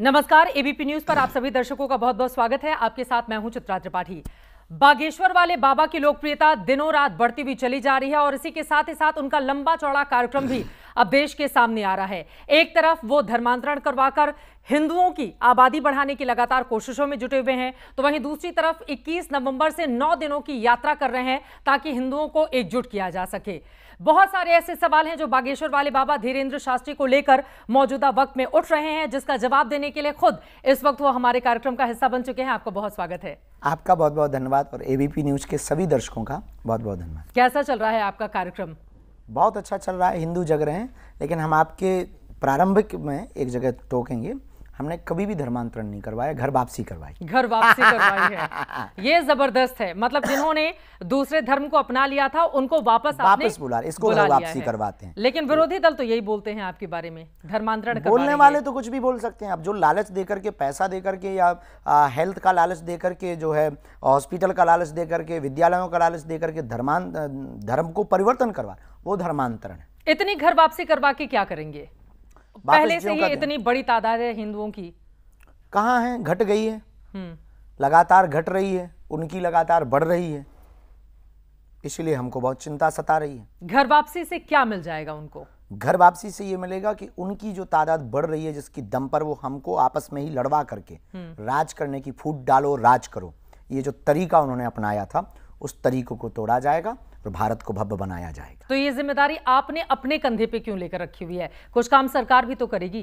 नमस्कार ABP news पर आप सभी दर्शकों का बहुत बहुत स्वागत है आपके साथ मैं हूं चित्रा त्रिपाठी बागेश्वर वाले बाबा की लोकप्रियता दिनों रात बढ़ती हुई चली जा रही है और इसी के साथ ही साथ उनका लंबा चौड़ा कार्यक्रम भी अब देश के सामने आ रहा है एक तरफ वो धर्मांतरण करवाकर हिंदुओं की आबादी बढ़ाने की लगातार कोशिशों में जुटे हुए हैं तो वहीं दूसरी तरफ 21 नवंबर से 9 दिनों की यात्रा कर रहे हैं ताकि हिंदुओं को एकजुट किया जा सके बहुत सारे ऐसे सवाल हैं जो बागेश्वर वाले बाबा धीरेन्द्र शास्त्री को लेकर मौजूदा वक्त में उठ रहे हैं जिसका जवाब देने के लिए खुद इस वक्त वो हमारे कार्यक्रम का हिस्सा बन चुके हैं आपका बहुत स्वागत है आपका बहुत बहुत धन्यवाद और एबीपी न्यूज के सभी दर्शकों का बहुत बहुत धन्यवाद कैसा चल रहा है आपका कार्यक्रम बहुत अच्छा चल रहा है हिंदू जग रहे हैं लेकिन हम आपके प्रारंभिक में एक जगह टोकेंगे हमने कभी भी धर्मांतरण नहीं करवाया घर वापसी करवाई घर वापसी करवाई है ये जबरदस्त है मतलब जिन्होंने दूसरे धर्म को अपना लिया था उनको वापस वापस बुला इसको बुला वापसी करवाते हैं लेकिन विरोधी दल तो यही बोलते हैं आपके बारे में धर्मांतरण बोलने वाले तो कुछ भी बोल सकते हैं अब जो लालच देकर के पैसा देकर के या हेल्थ का लालच देकर के जो है हॉस्पिटल का लालच देकर के विद्यालयों का लालच देकर के धर्मांत धर्म को परिवर्तन करवा वो धर्मांतरण इतनी घर वापसी करवा के क्या करेंगे पहले से ही इतनी बड़ी तादाद है हिंदुओं की कहाँ है घट गई है हम्म। लगातार घट रही है उनकी लगातार बढ़ रही है इसलिए हमको बहुत चिंता सता रही है घर वापसी से क्या मिल जाएगा उनको घर वापसी से ये मिलेगा कि उनकी जो तादाद बढ़ रही है जिसकी दम पर वो हमको आपस में ही लड़वा करके हम्म। राज करने की फूट डालो राज करो ये जो तरीका उन्होंने अपनाया था उस तरीकों को तोड़ा जाएगा तो भारत को भव्य बनाया जाएगा तो ये जिम्मेदारी आपने अपने कंधे पे क्यों लेकर रखी हुई है कुछ काम सरकार भी तो करेगी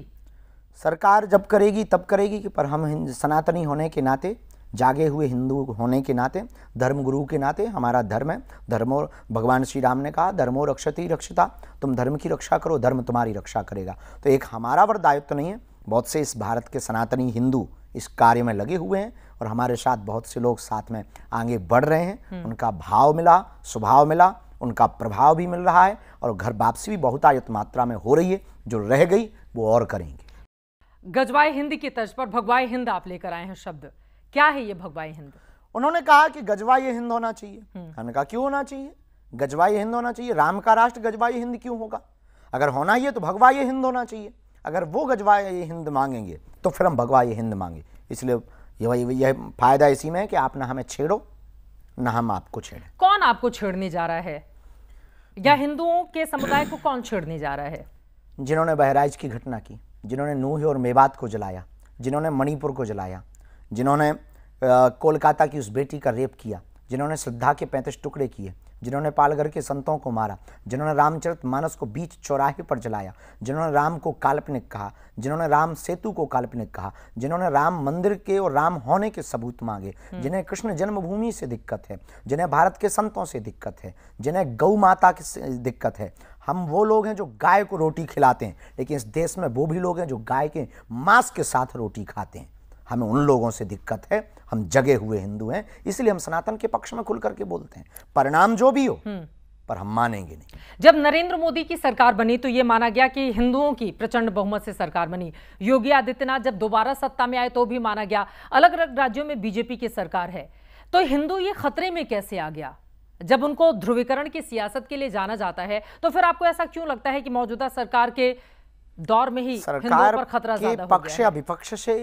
सरकार जब करेगी तब करेगी कि पर हम सनातनी होने के नाते जागे हुए हिंदू होने के नाते धर्म गुरु के नाते हमारा धर्म है धर्मो भगवान श्री राम ने कहा धर्मो रक्षति रक्षिता तुम धर्म की रक्षा करो धर्म तुम्हारी रक्षा करेगा तो एक हमारा वर दायित्व तो नहीं है बहुत से इस भारत के सनातनी हिंदू इस कार्य में लगे हुए हैं और हमारे साथ बहुत से लोग साथ में आगे बढ़ रहे हैं उनका भाव मिला स्वभाव मिला उनका प्रभाव भी मिल रहा है और घर वापसी भी आयत मात्रा में हो रही है जो रह गई वो और करेंगे गजवाए हिंद की तर्ज पर भगवाई हिंद आप लेकर आए हैं शब्द क्या है ये भगवाई हिंद उन्होंने कहा कि गजवाए हिंद होना चाहिए हम्म। हमने कहा क्यों होना चाहिए गजवाए हिंद होना चाहिए राम का राष्ट्र गजवाए हिंद क्यों होगा अगर होना है तो भगवाए हिंद होना चाहिए अगर वो गजवाए हिंद मांगेंगे तो फिर हम भगवाए हिंद मांगे इसलिए यह यह फायदा इसी में है कि आप ना हमें छेड़ो ना हम आपको छेड़ें कौन आपको छेड़ने जा रहा है या हिंदुओं के समुदाय को कौन छेड़ने जा रहा है जिन्होंने बहराइच की घटना की जिन्होंने नूह और मेवात को जलाया जिन्होंने मणिपुर को जलाया जिन्होंने कोलकाता की उस बेटी का रेप किया जिन्होंने श्रद्धा के पैंतीस टुकड़े किए जिन्होंने पालघर के संतों को मारा जिन्होंने रामचरित मानस को बीच चौराहे पर जलाया जिन्होंने राम को काल्पनिक कहा जिन्होंने राम सेतु को काल्पनिक कहा जिन्होंने राम मंदिर के और राम होने के सबूत मांगे हम्म। जिन्हें कृष्ण जन्मभूमि से दिक्कत है जिन्हें भारत के संतों से दिक्कत है जिन्हें गौ माता की दिक्कत है हम वो लोग हैं जो गाय को रोटी खिलाते हैं लेकिन इस देश में वो भी लोग हैं जो गाय के मांस के साथ रोटी खाते हैं हमें उन लोगों से दिक्कत है हम जगे हुए हिंदू हैं इसलिए हम सनातन के पक्ष में खुल करके बोलते हैं परिणाम जो भी हो हम्म। पर हम मानेंगे नहीं जब नरेंद्र मोदी की सरकार बनी तो यह माना गया कि हिंदुओं की प्रचंड बहुमत से सरकार बनी योगी आदित्यनाथ जब दोबारा सत्ता में आए तो भी माना गया अलग अलग राज्यों में बीजेपी की सरकार है तो हिंदू ये खतरे में कैसे आ गया जब उनको ध्रुवीकरण की सियासत के लिए जाना जाता है तो फिर आपको ऐसा क्यों लगता है कि मौजूदा सरकार के दौर में ही सरकार पर खतरा पक्ष या विपक्ष से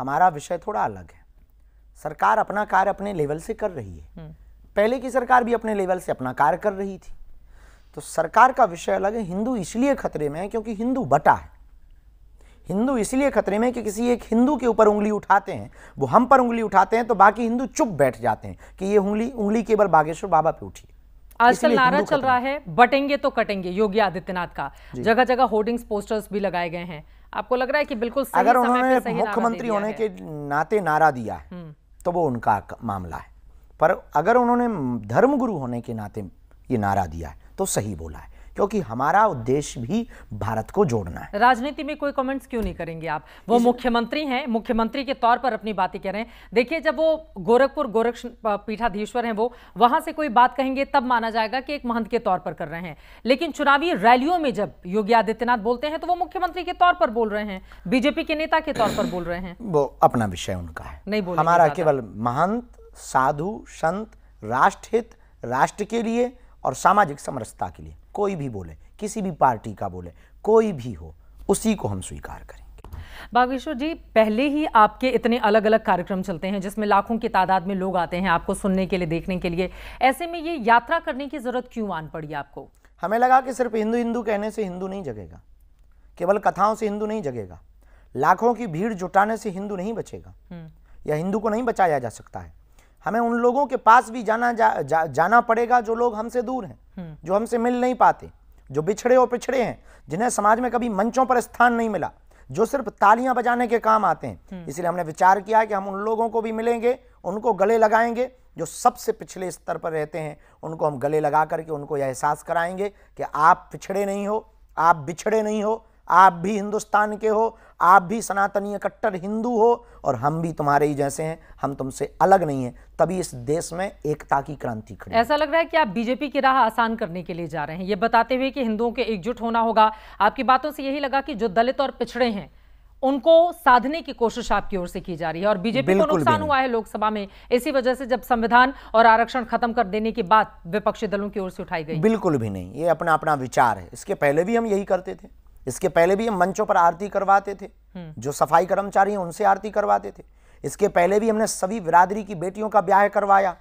हमारा विषय थोड़ा अलग है सरकार अपना कार्य अपने लेवल से कर रही है हम्म। पहले की सरकार भी अपने लेवल से अपना कार्य कर रही थी तो सरकार का विषय अलग है हिंदू इसलिए खतरे में है क्योंकि हिंदू बटा है हिंदू इसलिए खतरे में कि किसी एक हिंदू के ऊपर उंगली उठाते हैं वो हम पर उंगली उठाते हैं तो बाकी हिंदू चुप बैठ जाते हैं कि ये उंगली उंगली केवल बागेश्वर बाबा पे उठी आजकल नारा चल रहा है बटेंगे तो कटेंगे योगी आदित्यनाथ का जगह जगह होर्डिंग्स पोस्टर्स भी लगाए गए हैं आपको लग रहा है कि बिल्कुल सही अगर उन्होंने मुख्यमंत्री होने के नाते नारा दिया है हम्म। तो वो उनका मामला है पर अगर उन्होंने धर्मगुरु होने के नाते ये नारा दिया है तो सही बोला है क्योंकि हमारा उद्देश्य भी भारत को जोड़ना है राजनीति में कोई कमेंट्स क्यों नहीं करेंगे आप वो मुख्यमंत्री हैं मुख्यमंत्री के तौर पर अपनी बातें कह रहे हैं देखिए जब वो गोरखपुर गोरक्ष पीठाधीश्वर हैं वो वहां से कोई बात कहेंगे तब माना जाएगा कि एक महंत के तौर पर कर रहे हैं लेकिन चुनावी रैलियों में जब योगी आदित्यनाथ बोलते हैं तो वो मुख्यमंत्री के तौर पर बोल रहे हैं बीजेपी के नेता के तौर पर बोल रहे हैं वो अपना विषय उनका है नहीं बोल हमारा केवल महंत साधु संत राष्ट्रहित राष्ट्र के लिए और सामाजिक समरसता के लिए कोई भी बोले किसी भी पार्टी का बोले कोई भी हो उसी को हम स्वीकार करें बागेश्वर जी पहले ही आपके इतने अलग अलग कार्यक्रम चलते हैं जिसमें लाखों की तादाद में लोग आते हैं आपको सुनने के लिए देखने के लिए ऐसे में ये यात्रा करने की ज़रूरत क्यों आन पड़ी आपको हमें लगा कि सिर्फ हिंदू हिंदू कहने से हिंदू नहीं जगेगा केवल कथाओं से हिंदू नहीं जगेगा लाखों की भीड़ जुटाने से हिंदू नहीं बचेगा हम्म। या हिंदू को नहीं बचाया जा सकता है हमें उन लोगों के पास भी जाना जा, जा, जाना पड़ेगा जो लोग हमसे दूर हैं जो हमसे मिल नहीं पाते जो बिछड़े और पिछड़े हैं जिन्हें समाज में कभी मंचों पर स्थान नहीं मिला जो सिर्फ तालियां बजाने के काम आते हैं हम्म। इसलिए हमने विचार किया कि हम उन लोगों को भी मिलेंगे उनको गले लगाएंगे जो सबसे पिछले स्तर पर रहते हैं उनको हम गले लगा करके उनको यह एहसास कराएंगे कि आप पिछड़े नहीं हो आप बिछड़े नहीं हो आप भी हिंदुस्तान के हो आप भी सनातनीय कट्टर हिंदू हो और हम भी तुम्हारे ही जैसे हैं हम तुमसे अलग नहीं हैं तभी इस देश में एकता की क्रांति खड़ी ऐसा लग रहा है कि आप बीजेपी की राह आसान करने के लिए जा रहे हैं ये बताते हुए कि हिंदुओं के एकजुट होना होगा आपकी बातों से यही लगा कि जो दलित और पिछड़े हैं उनको साधने की कोशिश आपकी ओर से की जा रही है और बीजेपी को नुकसान हुआ है लोकसभा में इसी वजह से जब संविधान और आरक्षण खत्म कर देने की बात विपक्षी दलों की ओर से उठाई गई बिल्कुल भी नहीं ये अपना अपना विचार है इसके पहले भी हम यही करते थे इसके पहले भी हम मंचों पर आरती करवाते थे हम्म। जो सफाई कर्मचारी हैं उनसे आरती करवाते थे इसके पहले भी हमने सभी बिरादरी की बेटियों का ब्याह करवाया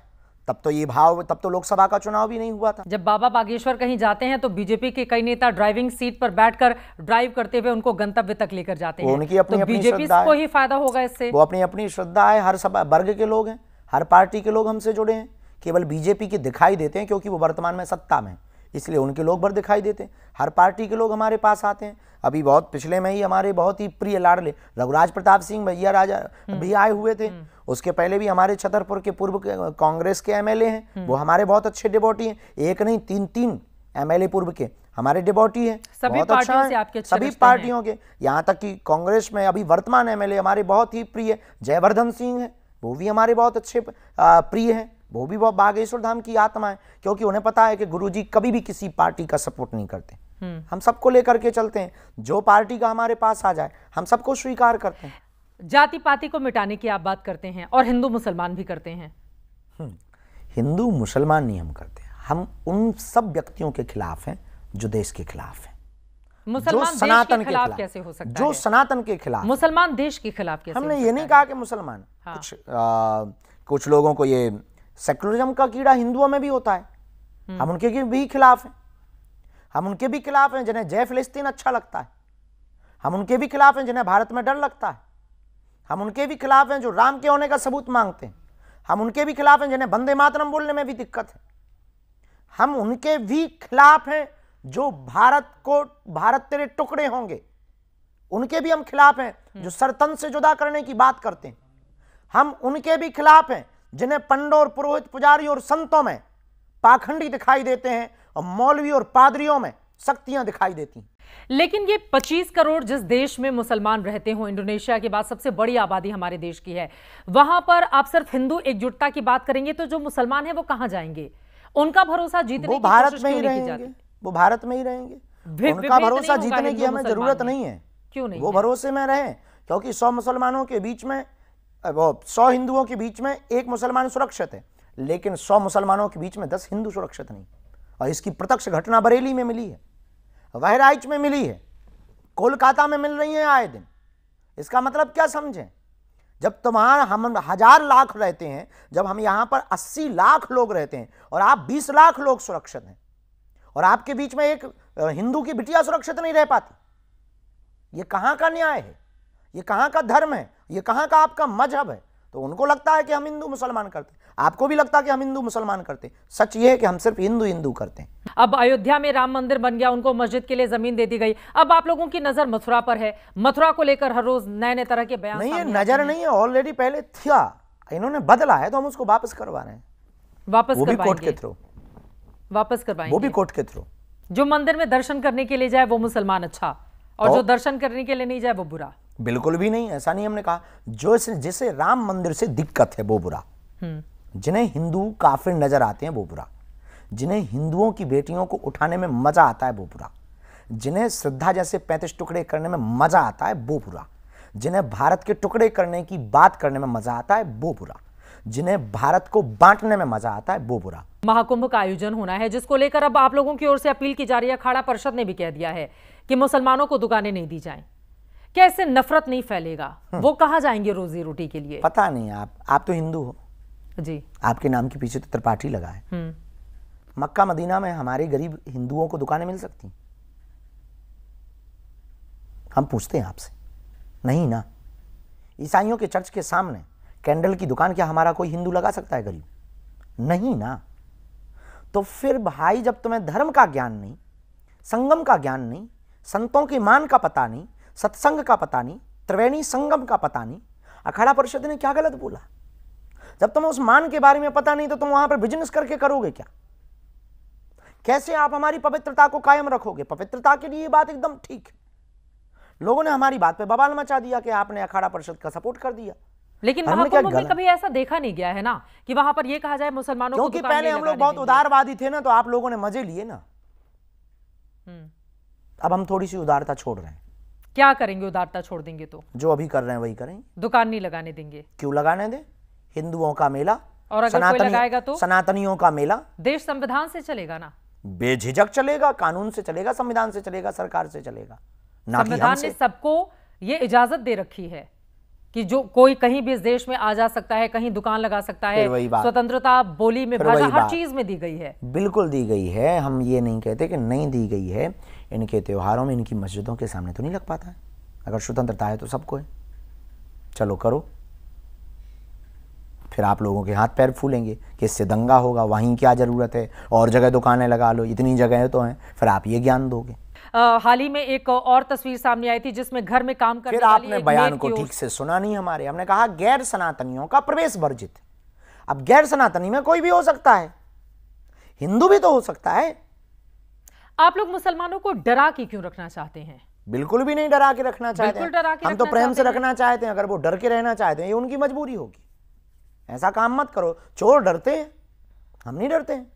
तब तो ये भाव तब तो लोकसभा का चुनाव भी नहीं हुआ था जब बाबा बागेश्वर कहीं जाते हैं तो बीजेपी के कई नेता ड्राइविंग सीट पर बैठकर ड्राइव करते हुए उनको गंतव्य तक लेकर जाते हैं उनकी अपनी तो अपनी बीजेपी को ही फायदा होगा इससे वो अपनी अपनी श्रद्धा है हर सब वर्ग के लोग हैं हर पार्टी के लोग हमसे जुड़े हैं केवल बीजेपी के दिखाई देते हैं क्योंकि वो वर्तमान में सत्ता में इसलिए उनके लोग भर दिखाई देते हैं हर पार्टी के लोग हमारे पास आते हैं अभी बहुत पिछले में ही हमारे बहुत ही प्रिय लाडले रघुराज प्रताप सिंह भैया राजा हम्म। भी आए हुए थे हम्म। उसके पहले भी हमारे छतरपुर के पूर्व कांग्रेस के एमएलए हैं हम्म। वो हमारे बहुत अच्छे डिबोटी हैं एक नहीं तीन तीन एमएलए पूर्व के हमारे डिबोटी हैं सभी बहुत अच्छा से आपके सभी पार्टियों के यहाँ तक कि कांग्रेस में अभी वर्तमान एमएलए हमारे बहुत ही प्रिय जयवर्धन सिंह हैं वो भी हमारे बहुत अच्छे प्रिय हैं वो भी बहुत बागेश्वर धाम की आत्मा है क्योंकि उन्हें पता है कि गुरुजी कभी भी किसी पार्टी का सपोर्ट नहीं करते हम्म। हम सबको लेकर के चलते हैं जो पार्टी का हमारे पास आ जाए हम सबको स्वीकार करते हैं जाति पाति को मिटाने की आप बात करते हैं और हिंदू मुसलमान भी करते हैं हम्म। हिंदू मुसलमान नहीं हम करते हैं हम उन सब व्यक्तियों के खिलाफ हैं जो देश के खिलाफ हैं मुसलमान सनातन के खिलाफ, कैसे हो सकता जो है? सनातन के खिलाफ मुसलमान देश के खिलाफ कैसे हमने ये नहीं कहा कि मुसलमान हाँ। कुछ कुछ लोगों को ये सेकुलरिज्म का कीड़ा हिंदुओं में भी होता है हम्म। हम उनके भी खिलाफ हैं हम उनके भी खिलाफ हैं जिन्हें जय फिलिस्तीन अच्छा लगता है हम उनके भी खिलाफ हैं जिन्हें भारत में डर लगता है हम उनके भी खिलाफ हैं जो राम के होने का सबूत मांगते हैं हम उनके भी खिलाफ हैं जिन्हें बंदे मातरम बोलने में भी दिक्कत है हम उनके भी खिलाफ हैं जो भारत को भारत तेरे टुकड़े होंगे उनके भी हम खिलाफ हैं हम्म। जो सरतन से जुदा करने की बात करते हैं हम उनके भी खिलाफ हैं जिन्हें पंडों और पुरोहित पुजारी और संतों में पाखंडी दिखाई देते हैं और मौलवी और पादरियों में शक्तियां दिखाई देती लेकिन ये 25 करोड़ जिस देश में मुसलमान रहते हो इंडोनेशिया के बाद सबसे बड़ी आबादी हमारे देश की है वहां पर आप सिर्फ हिंदू एकजुटता की बात करेंगे तो जो मुसलमान है वो कहां जाएंगे उनका भरोसा जीतने वो भारत में ही रहेंगे वो भारत में ही रहेंगे उनका भरोसा जीतने की हमें जरूरत नहीं है क्यों नहीं वो भरोसे में रहे क्योंकि सौ मुसलमानों के बीच में सौ हिंदुओं के बीच में एक मुसलमान सुरक्षित है लेकिन सौ मुसलमानों के बीच में दस हिंदू सुरक्षित नहीं और इसकी प्रत्यक्ष घटना बरेली में मिली है बहराइच में मिली है कोलकाता में मिल रही है आए दिन इसका मतलब क्या समझें जब तुम्हारा हम हजार लाख रहते हैं जब हम यहां पर अस्सी लाख लोग रहते हैं और आप बीस लाख लोग सुरक्षित हैं और आपके बीच में एक हिंदू की बिटिया सुरक्षित नहीं रह पाती ये कहाँ का न्याय है ये कहां का धर्म है ये कहाँ का आपका मजहब है तो उनको लगता है कि हम हिंदू मुसलमान करते हैं आपको भी लगता है कि हम हिंदू मुसलमान करते हैं सच ये है कि हम सिर्फ हिंदू हिंदू करते हैं अब अयोध्या में राम मंदिर बन गया उनको मस्जिद के लिए जमीन दे दी गई अब आप लोगों की नजर मथुरा पर है मथुरा को लेकर हर रोज नए नए तरह के बयान नहीं है नजर नहीं है ऑलरेडी पहले था इन्होंने बदला है तो हम उसको वापस करवा रहे हैं वापस वो भी कोर्ट के थ्रू वापस करवाएंगे वो भी कोर्ट के थ्रू जो मंदिर में दर्शन करने के लिए जाए वो मुसलमान अच्छा और तो जो दर्शन करने के लिए नहीं जाए वो बुरा बिल्कुल भी नहीं ऐसा नहीं हमने कहा जो जिसे राम मंदिर से दिक्कत है वो बुरा हम्म। जिन्हें हिंदू काफिर नजर आते हैं वो बुरा जिन्हें हिंदुओं की बेटियों को उठाने में मजा आता है वो बुरा जिन्हें श्रद्धा जैसे पैंतीस टुकड़े करने में मजा आता है वो बुरा जिन्हें भारत के टुकड़े करने की बात करने में मजा आता है वो बुरा जिन्हें भारत को बांटने में मजा आता है वो बुरा महाकुंभ का आयोजन होना है जिसको लेकर अब आप लोगों की ओर से अपील की जा रही है अखाड़ा परिषद ने भी कह दिया है कि मुसलमानों को दुकानें नहीं दी जाएं क्या इससे नफरत नहीं फैलेगा हाँ। वो कहा जाएंगे रोजी रोटी के लिए पता नहीं आप आप तो हिंदू हो जी आपके नाम के पीछे तो त्रिपाठी लगा है हम्म। मक्का मदीना में हमारे गरीब हिंदुओं को दुकानें मिल सकती हम पूछते हैं आपसे नहीं ना ईसाइयों के चर्च के सामने कैंडल की दुकान क्या हमारा कोई हिंदू लगा सकता है गरीब नहीं ना तो फिर भाई जब तुम्हें धर्म का ज्ञान नहीं संगम का ज्ञान नहीं संतों के मान का पता नहीं सत्संग का पता नहीं त्रिवेणी संगम का पता नहीं अखाड़ा परिषद ने क्या गलत बोला जब तुम्हें उस मान के बारे में पता नहीं तो तुम वहां पर बिजनेस करके करोगे क्या कैसे आप हमारी पवित्रता को कायम रखोगे पवित्रता के लिए ये बात एकदम ठीक है लोगों ने हमारी बात पे बवाल मचा दिया कि आपने अखाड़ा परिषद का सपोर्ट कर दिया लेकिन में कभी ऐसा देखा नहीं गया है ना कि वहां पर यह कहा जाए मुसलमानों को क्योंकि पहले हम लोग बहुत उदारवादी थे ना तो आप लोगों ने मजे लिए ना हम्म। अब हम थोड़ी सी उदारता छोड़ रहे हैं क्या करेंगे उदारता छोड़ देंगे तो जो अभी कर रहे हैं वही करेंगे दुकान नहीं लगाने देंगे क्यों लगाने दें हिंदुओं का मेला और अगर कोई लगाएगा तो सनातनियों का मेला देश संविधान से चलेगा ना बेझिझक चलेगा कानून से चलेगा संविधान से चलेगा सरकार से चलेगा संविधान ने सबको ये इजाजत दे रखी है कि जो कोई कहीं भी इस देश में आ जा सकता है कहीं दुकान लगा सकता है स्वतंत्रता बोली में भाषा हर चीज में दी गई है बिल्कुल दी गई है हम ये नहीं कहते कि नहीं दी गई है इनके त्योहारों में इनकी मस्जिदों के सामने तो नहीं लग पाता है अगर स्वतंत्रता है तो सबको है चलो करो फिर आप लोगों के हाथ पैर फूलेंगे कि इससे दंगा होगा वहीं क्या ज़रूरत है और जगह दुकानें लगा लो इतनी जगह तो हैं फिर आप ये ज्ञान दोगे हाल ही में एक और तस्वीर सामने आई थी जिसमें घर में काम करने फिर आपने बयान को ठीक से सुना नहीं हमारे हमने कहा गैर सनातनियों का प्रवेश वर्जित अब गैर सनातनी में कोई भी हो सकता है हिंदू भी तो हो सकता है आप लोग मुसलमानों को डरा के क्यों रखना चाहते हैं बिल्कुल भी नहीं डरा के रखना चाहते हैं। डरा के हम तो प्रेम से रखना चाहते हैं अगर वो डर के रहना चाहते हैं ये उनकी मजबूरी होगी ऐसा काम मत करो चोर डरते हैं हम नहीं डरते हैं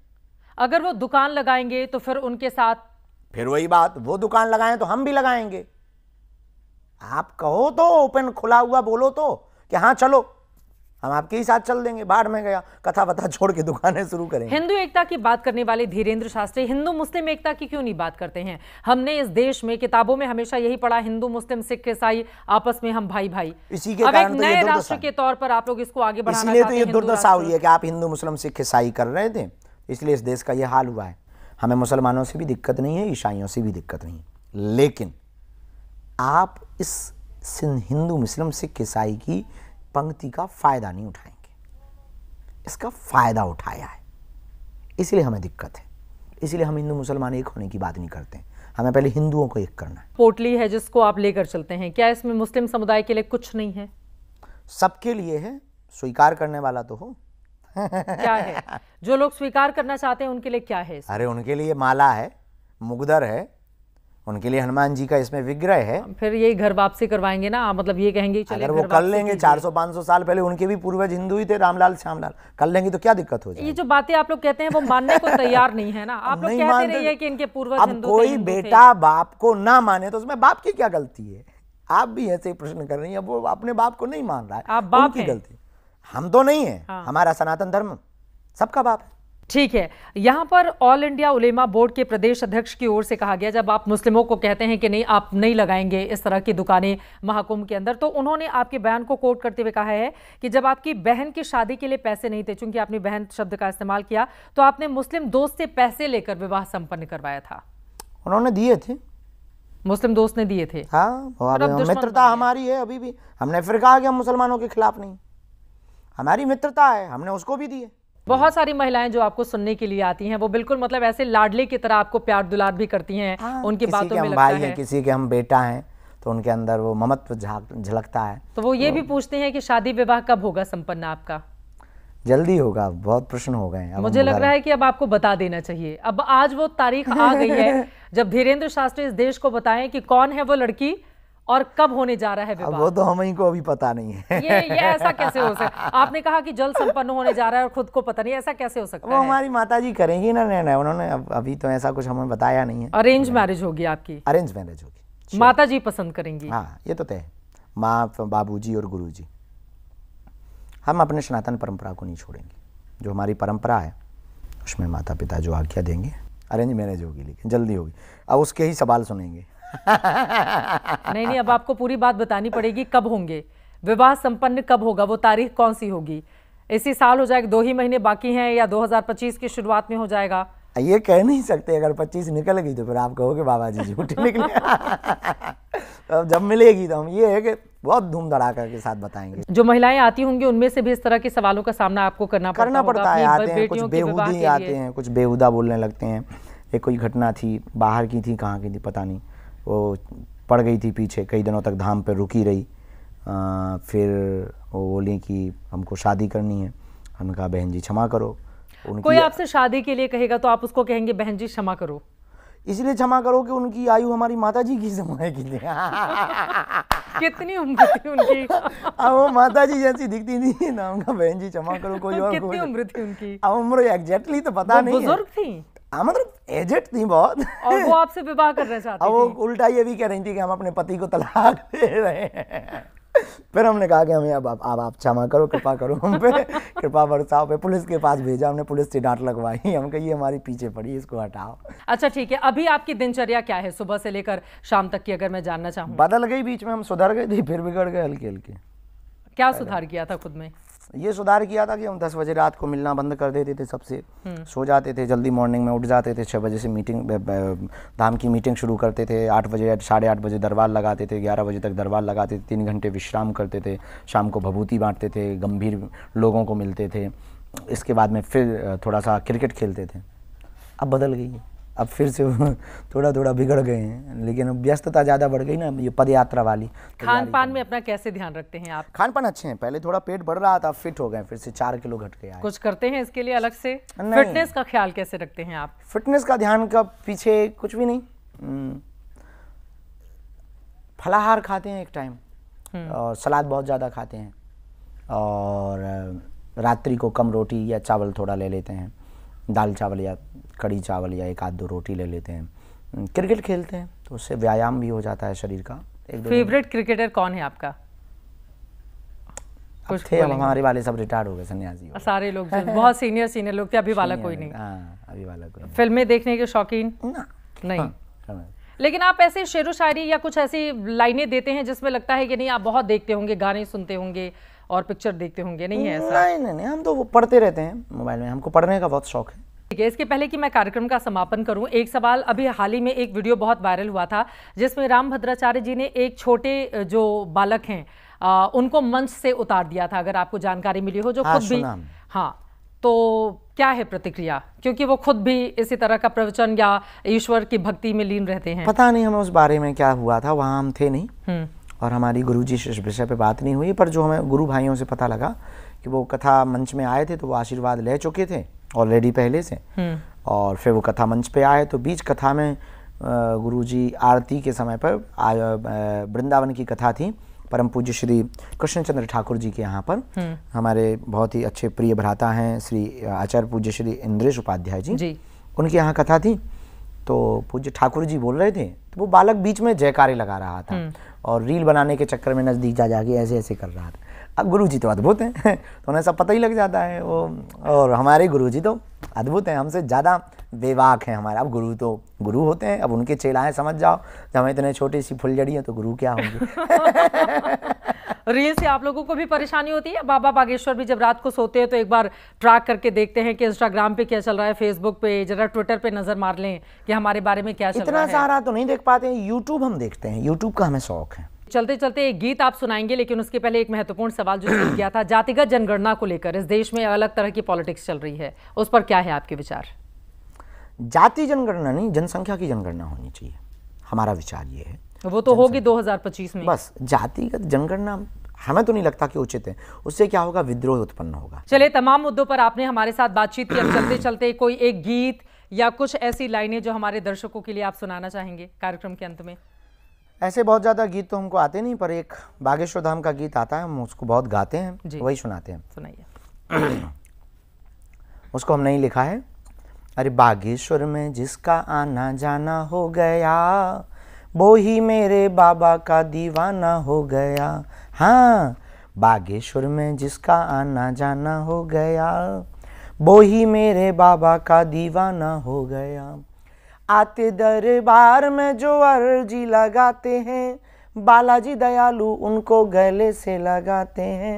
अगर वो दुकान लगाएंगे तो फिर उनके साथ फिर वही बात वो दुकान लगाएं तो हम भी लगाएंगे आप कहो तो ओपन खुला हुआ बोलो तो कि हाँ चलो हम आपके ही साथ चल देंगे बाढ़ में गया कथा बता छोड़ के दुकानें शुरू करें हिंदू एकता की बात करने वाले धीरेन्द्र शास्त्री हिंदू मुस्लिम एकता की क्यों नहीं बात करते हैं हमने इस देश में किताबों में हमेशा यही पढ़ा हिंदू मुस्लिम सिख ईसाई आपस में हम भाई भाई इसी के कारण तो नए तो राष्ट्र के तौर पर आप लोग इसको आगे बढ़ाना तो ये दुर्दशा हुई है कि आप हिंदू मुस्लिम सिख ईसाई कर रहे थे इसलिए इस देश का यह हाल हुआ है हमें मुसलमानों से भी दिक्कत नहीं है ईसाइयों से भी दिक्कत नहीं है लेकिन आप इस हिंदू मुस्लिम सिख ईसाई की पंक्ति का फ़ायदा नहीं उठाएंगे इसका फ़ायदा उठाया है इसलिए हमें दिक्कत है इसलिए हम हिंदू मुसलमान एक होने की बात नहीं करते हैं हमें पहले हिंदुओं को एक करना है पोटली है जिसको आप लेकर चलते हैं क्या इसमें मुस्लिम समुदाय के लिए कुछ नहीं है सबके लिए है स्वीकार करने वाला तो हो क्या है जो लोग स्वीकार करना चाहते हैं उनके लिए क्या है अरे उनके लिए माला है मुगदर है उनके लिए हनुमान जी का इसमें विग्रह है फिर यही घर वापसी करवाएंगे ना मतलब ये कहेंगे चले अगर वो कर लेंगे 400 500 साल पहले उनके भी पूर्वज हिंदू ही थे रामलाल श्यामलाल कर लेंगे तो क्या दिक्कत हो जाए ये जो बातें आप लोग कहते हैं वो मानने को तैयार नहीं है ना आप लोग कहते रहिए कि इनके पूर्वज अब कोई बेटा बाप को ना माने तो उसमें बाप की क्या गलती है आप भी ऐसे प्रश्न कर रही है वो अपने बाप को नहीं मान रहा है आप बाप की गलती हम तो नहीं है हाँ। हमारा सनातन धर्म सबका बाप है ठीक है यहाँ पर ऑल इंडिया उलेमा बोर्ड के प्रदेश अध्यक्ष की ओर से कहा गया जब आप मुस्लिमों को कहते हैं कि नहीं आप नहीं लगाएंगे इस तरह की दुकानें महाकुंभ के अंदर तो उन्होंने आपके बयान को कोट करते हुए कहा है कि जब आपकी बहन की शादी के लिए पैसे नहीं थे चूंकि आपने बहन शब्द का इस्तेमाल किया तो आपने मुस्लिम दोस्त से पैसे लेकर विवाह संपन्न करवाया था उन्होंने दिए थे मुस्लिम दोस्त ने दिए थे हाँ मित्रता हमारी है अभी भी हमने फिर कहा कि हम मुसलमानों के खिलाफ नहीं हमारी मित्रता है हमने उसको भी दिए बहुत सारी महिलाएं जो आपको सुनने के लिए आती हैं वो बिल्कुल मतलब ऐसे लाडले की तरह आपको प्यार दुलार भी करती हैं आ, हाँ, उनकी बातों में भाई है किसी के हम बेटा हैं तो उनके अंदर वो ममत्व झलकता है तो वो ये तो, भी पूछते हैं कि शादी विवाह कब होगा संपन्न आपका जल्दी होगा बहुत प्रश्न हो गए मुझे लग रहा है कि अब आपको बता देना चाहिए अब आज वो तारीख आ गई है जब धीरेन्द्र शास्त्री इस देश को बताएं कि कौन है वो लड़की और कब होने जा रहा है विवाह वो तो हम ही को अभी पता नहीं है ये ये ऐसा कैसे हो सकता आपने कहा कि जल संपन्न होने जा रहा है और खुद को पता नहीं ऐसा कैसे हो सकता वो है? हमारी माता जी करेंगी ना निर्णय उन्होंने अभी तो ऐसा कुछ हमें बताया नहीं है अरेंज मैरिज होगी आपकी अरेंज मैरिज होगी माता जी पसंद करेंगी हाँ ये तो तय माँ बाबू जी और गुरु जी हम अपने सनातन परंपरा को नहीं छोड़ेंगे जो हमारी परंपरा है उसमें माता पिता जो आज्ञा देंगे अरेंज मैरिज होगी लेकिन जल्दी होगी अब उसके ही सवाल सुनेंगे नहीं नहीं अब आपको पूरी बात बतानी पड़ेगी कब होंगे विवाह संपन्न कब होगा वो तारीख कौन सी होगी इसी साल हो जाएगा दो ही महीने बाकी हैं या 2025 की शुरुआत में हो जाएगा ये कह नहीं सकते अगर 25 निकल गई तो फिर आप कहोगे बाबा जी झूठे निकले तो जब मिलेगी तो हम ये है कि बहुत धूम धड़ाका के साथ बताएंगे जो महिलाएं आती होंगी उनमें से भी इस तरह के सवालों का सामना आपको करना करना पड़ता, है आते हैं कुछ बेहूदी आते हैं कुछ बेहूदा बोलने लगते हैं एक कोई घटना थी बाहर की थी कहाँ की थी पता नहीं वो पड़ गई थी पीछे कई दिनों तक धाम पर रुकी रही आ, फिर वो बोली कि हमको शादी करनी है हमने कहा बहन जी क्षमा करो कोई आपसे शादी के लिए कहेगा तो आप उसको कहेंगे बहन जी क्षमा करो इसलिए क्षमा करो कि उनकी आयु हमारी माता जी की समय की थी कितनी उम्र थी उनकी अब वो माता जी जैसी दिखती थी ना उनका बहन जी क्षमा करो कोई और कितनी उम्र थी उनकी अब उम्र एग्जैक्टली तो पता नहीं बुजुर्ग थी हाँ मतलब बहुत और वो आपसे विवाह करना हाँ, वो उल्टा ये भी कह रही थी कि हम अपने पति को तलाक दे रहे हैं फिर हमने कहा कि हमें अब आप आप क्षमा करो कृपा करो हम पे कृपा बरसाओ पे पुलिस के पास भेजा हमने पुलिस से डांट लगवाई हम कही हमारी पीछे पड़ी इसको हटाओ अच्छा ठीक है अभी आपकी दिनचर्या क्या है सुबह से लेकर शाम तक की अगर मैं जानना चाहूँ बदल गई बीच में हम सुधर गए थे फिर बिगड़ गए हल्के हल्के क्या सुधार किया था खुद में ये सुधार किया था कि हम दस बजे रात को मिलना बंद कर देते थे सबसे सो जाते थे जल्दी मॉर्निंग में उठ जाते थे छः बजे से मीटिंग धाम की मीटिंग शुरू करते थे आठ बजे साढ़े आठ बजे दरबार लगाते थे ग्यारह बजे तक दरबार लगाते थे तीन घंटे विश्राम करते थे शाम को भभूति बांटते थे गंभीर लोगों को मिलते थे इसके बाद में फिर थोड़ा सा क्रिकेट खेलते थे अब बदल गई है अब फिर से थोड़ा थोड़ा बिगड़ गए हैं लेकिन अब व्यस्तता ज़्यादा बढ़ गई ना ये पद यात्रा वाली खान पान में अपना कैसे ध्यान रखते हैं आप खान पान अच्छे हैं पहले थोड़ा पेट बढ़ रहा था फिट हो गए फिर से चार किलो घट गया कुछ करते हैं इसके लिए अलग से फिटनेस का ख्याल कैसे रखते हैं आप फिटनेस का ध्यान का पीछे कुछ भी नहीं हम्म। फलाहार खाते हैं एक टाइम हम्म। और सलाद बहुत ज़्यादा खाते हैं और रात्रि को कम रोटी या चावल थोड़ा ले लेते हैं दाल चावल या कड़ी चावल या एक आध दो रोटी ले लेते हैं हम्म, क्रिकेट खेलते हैं तो उससे व्यायाम भी हो जाता है शरीर का एक फेवरेट क्रिकेटर कौन है आपका अब थे अब हमारे वाले सब रिटायर्ड हो गए सन्यासी हो सारे लोग बहुत सीनियर सीनियर लोग थे अभी वाला कोई नहीं हाँ, अभी वाला कोई फिल्में देखने के शौकीन ना नहीं हाँ, लेकिन आप ऐसे शेर शायरी या कुछ ऐसी लाइनें देते हैं जिसमें लगता है कि नहीं आप बहुत देखते होंगे गाने सुनते होंगे और पिक्चर देखते होंगे नहीं है ऐसा नहीं नहीं हम तो वो पढ़ते रहते हैं मोबाइल में हमको पढ़ने का बहुत शौक है ठीक है इसके पहले कि मैं कार्यक्रम का समापन करूं एक सवाल अभी हाल ही में एक वीडियो बहुत वायरल हुआ था जिसमें राम भद्राचार्य जी ने एक छोटे जो बालक हैं आ, उनको मंच से उतार दिया था अगर आपको जानकारी मिली हो जो हाँ, खुद भी हाँ तो क्या है प्रतिक्रिया क्योंकि वो खुद भी इसी तरह का प्रवचन या ईश्वर की भक्ति में लीन रहते हैं पता नहीं हमें उस बारे में क्या हुआ था वहाँ हम थे नहीं हम्म। और हमारी गुरु जी इस विषय पर बात नहीं हुई पर जो हमें गुरु भाइयों से पता लगा कि वो कथा मंच में आए थे तो वो आशीर्वाद ले चुके थे ऑलरेडी पहले से हम्म। और फिर वो कथा मंच पे आए तो बीच कथा में गुरु जी आरती के समय पर वृंदावन की कथा थी परम पूज्य श्री कृष्णचंद्र ठाकुर जी के यहाँ पर हम्म। हमारे बहुत ही अच्छे प्रिय भ्राता हैं श्री आचार्य पूज्य श्री इंद्रेश उपाध्याय जी, जी उनके यहाँ कथा थी तो पूज्य ठाकुर जी बोल रहे थे तो वो बालक बीच में जयकारे लगा रहा था हम्म। और रील बनाने के चक्कर में नज़दीक जा जाके ऐसे ऐसे कर रहा था अब गुरु जी तो अद्भुत हैं तो उन्हें सब पता ही लग जाता है वो और हमारे गुरु जी तो अद्भुत हैं हमसे ज़्यादा बेवाक हैं हमारे अब गुरु तो गुरु होते हैं अब उनके चेलाएँ समझ जाओ जब हम इतने छोटी सी फुलझड़ी हैं तो गुरु क्या होंगे रील से आप लोगों को भी परेशानी होती है बाबा बागेश्वर भी जब रात को सोते हैं तो एक बार ट्रैक करके देखते हैं कि इंस्टाग्राम पे क्या चल रहा है फेसबुक पे जरा ट्विटर पे नजर मार लें कि हमारे बारे में क्या इतना चल रहा है इतना सारा तो नहीं देख पाते हैं यूट्यूब हम देखते हैं यूट्यूब का हमें शौक है चलते चलते एक गीत आप सुनाएंगे लेकिन उसके पहले एक महत्वपूर्ण सवाल जो किया था जातिगत जनगणना को लेकर इस देश में अलग तरह की पॉलिटिक्स चल रही है उस पर क्या है आपके विचार जाति जनगणना नहीं जनसंख्या की जनगणना होनी चाहिए हमारा विचार ये है वो तो होगी 2025 में बस जातिगत जनगणना हमें तो नहीं लगता कि उचित है उससे क्या होगा विद्रोह उत्पन्न होगा चले तमाम मुद्दों पर आपने हमारे साथ बातचीत की चलते चलते कोई एक गीत या कुछ ऐसी लाइनें जो हमारे दर्शकों के लिए आप सुनाना चाहेंगे कार्यक्रम के अंत में ऐसे बहुत ज़्यादा गीत तो हमको आते नहीं पर एक बागेश्वर धाम का गीत आता है हम उसको बहुत गाते हैं वही सुनाते हैं सुनाइए उसको हमने ही लिखा है अरे बागेश्वर में जिसका आना जाना हो गया वो ही मेरे बाबा का दीवाना हो गया हाँ बागेश्वर में जिसका आना जाना हो गया वो ही मेरे बाबा का दीवाना हो गया आते दरबार में जो अर्जी लगाते हैं बालाजी दयालु उनको गले से लगाते हैं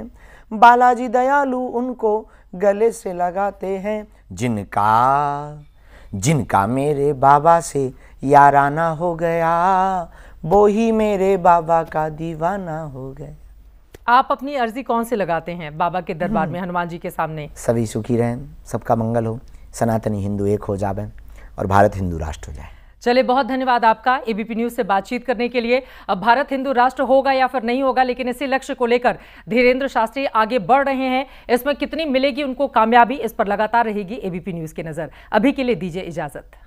बालाजी दयालु उनको गले से लगाते हैं जिनका जिनका मेरे बाबा से याराना हो गया वो ही मेरे बाबा का दीवाना हो गया आप अपनी अर्जी कौन से लगाते हैं बाबा के दरबार में हम्म। हनुमान जी के सामने सभी सुखी रहें सबका मंगल हो सनातनी हिंदू एक हो जावे और भारत हिंदू राष्ट्र हो जाए चले बहुत धन्यवाद आपका एबीपी न्यूज से बातचीत करने के लिए अब भारत हिंदू राष्ट्र होगा या फिर नहीं होगा लेकिन इसी लक्ष्य को लेकर धीरेन्द्र शास्त्री आगे बढ़ रहे हैं इसमें कितनी मिलेगी उनको कामयाबी इस पर लगातार रहेगी एबीपी न्यूज की नजर अभी के लिए दीजिए इजाजत